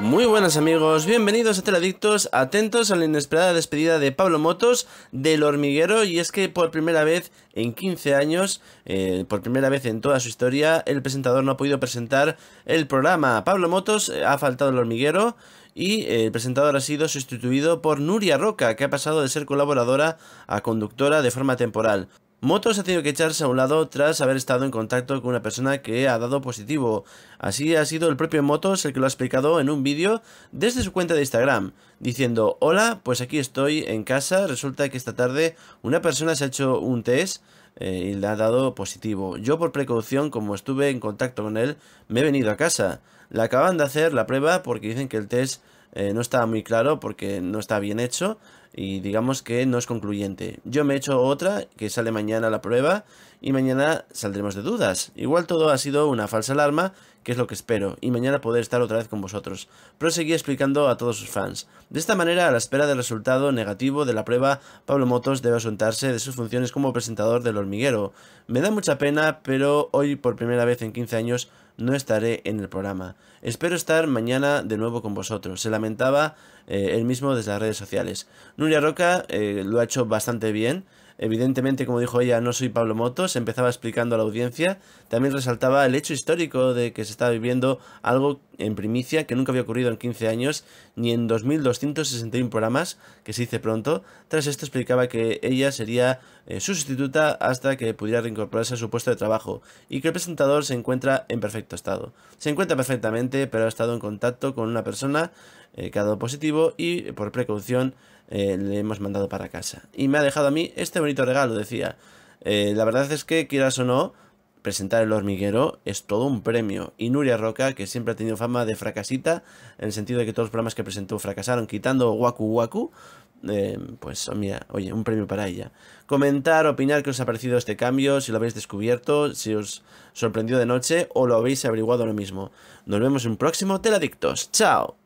Muy buenas amigos, bienvenidos a Teladictos, atentos a la inesperada despedida de Pablo Motos del hormiguero y es que por primera vez en 15 años, eh, por primera vez en toda su historia, el presentador no ha podido presentar el programa. Pablo Motos eh, ha faltado el hormiguero y eh, el presentador ha sido sustituido por Nuria Roca, que ha pasado de ser colaboradora a conductora de forma temporal. Motos ha tenido que echarse a un lado tras haber estado en contacto con una persona que ha dado positivo. Así ha sido el propio Motos el que lo ha explicado en un vídeo desde su cuenta de Instagram, diciendo, hola, pues aquí estoy en casa, resulta que esta tarde una persona se ha hecho un test eh, y le ha dado positivo. Yo por precaución, como estuve en contacto con él, me he venido a casa. Le acaban de hacer la prueba porque dicen que el test eh, no está muy claro porque no está bien hecho y digamos que no es concluyente. Yo me he hecho otra que sale mañana la prueba y mañana saldremos de dudas. Igual todo ha sido una falsa alarma, que es lo que espero, y mañana poder estar otra vez con vosotros. Proseguí explicando a todos sus fans. De esta manera, a la espera del resultado negativo de la prueba, Pablo Motos debe asuntarse de sus funciones como presentador del hormiguero. Me da mucha pena, pero hoy por primera vez en 15 años no estaré en el programa. Espero estar mañana de nuevo con vosotros. Se lamentaba el eh, él mismo desde las redes sociales. Nuria Roca eh, lo ha hecho bastante bien. Evidentemente, como dijo ella, no soy Pablo se empezaba explicando a la audiencia. También resaltaba el hecho histórico de que se estaba viviendo algo en primicia que nunca había ocurrido en 15 años ni en 2.261 programas, que se dice pronto. Tras esto explicaba que ella sería eh, su sustituta hasta que pudiera reincorporarse a su puesto de trabajo y que el presentador se encuentra en perfecto estado. Se encuentra perfectamente, pero ha estado en contacto con una persona eh, que ha dado positivo y por precaución eh, le hemos mandado para casa. Y me ha dejado a mí este bonito regalo, decía. Eh, la verdad es que, quieras o no, presentar el hormiguero es todo un premio. Y Nuria Roca, que siempre ha tenido fama de fracasita, en el sentido de que todos los programas que presentó fracasaron, quitando Waku Waku, eh, pues oh, mira, oye, un premio para ella. Comentar, opinar que os ha parecido este cambio, si lo habéis descubierto, si os sorprendió de noche o lo habéis averiguado lo mismo. Nos vemos en un próximo Teladictos. ¡Chao!